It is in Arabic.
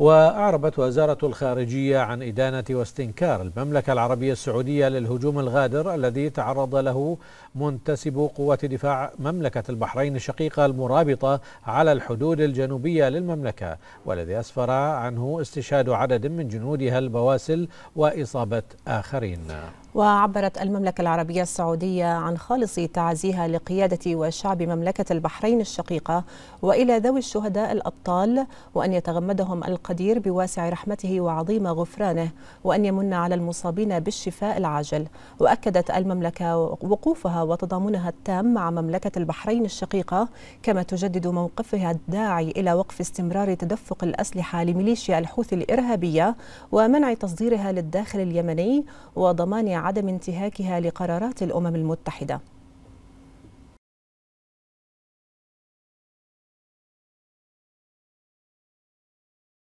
وأعربت وزارة الخارجية عن إدانة واستنكار المملكة العربية السعودية للهجوم الغادر الذي تعرض له منتسب قوة دفاع مملكة البحرين الشقيقة المرابطة على الحدود الجنوبية للمملكة والذي أسفر عنه استشهاد عدد من جنودها البواسل وإصابة آخرين وعبرت المملكة العربية السعودية عن خالص تعزيها لقيادة وشعب مملكة البحرين الشقيقة وإلى ذوي الشهداء الأبطال وأن يتغمدهم القلب القدير بواسع رحمته وعظيم غفرانه وأن يمن على المصابين بالشفاء العاجل وأكدت المملكة وقوفها وتضامنها التام مع مملكة البحرين الشقيقة كما تجدد موقفها الداعي إلى وقف استمرار تدفق الأسلحة لميليشيا الحوثي الإرهابية ومنع تصديرها للداخل اليمني وضمان عدم انتهاكها لقرارات الأمم المتحدة